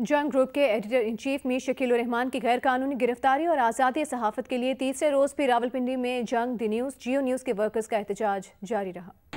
जंग ग्रुप के editor in chief Mir Shakil Rahman की गैर कानूनी गिरफ्तारी और आज़ादी सहाफ़त के लिए तीसरे रोज़ भी रावलपिंडी में Jang the news Geo news के वर्कर्स का एहतजाज जारी रहा